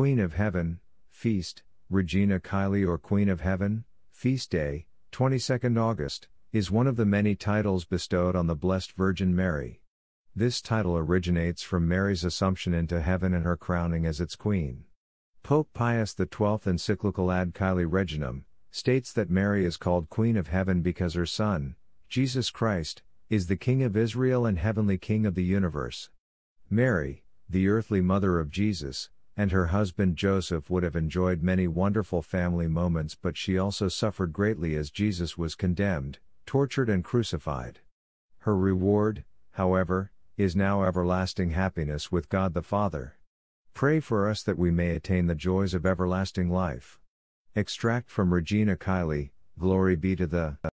Queen of Heaven, Feast, Regina Kylie or Queen of Heaven, Feast Day, 22nd August, is one of the many titles bestowed on the Blessed Virgin Mary. This title originates from Mary's assumption into heaven and her crowning as its queen. Pope Pius XII encyclical Ad Kylie Regnum states that Mary is called Queen of Heaven because her Son, Jesus Christ, is the King of Israel and Heavenly King of the universe. Mary, the earthly mother of Jesus, and her husband Joseph would have enjoyed many wonderful family moments, but she also suffered greatly as Jesus was condemned, tortured, and crucified. Her reward, however, is now everlasting happiness with God the Father. Pray for us that we may attain the joys of everlasting life. Extract from Regina Kiley, Glory be to the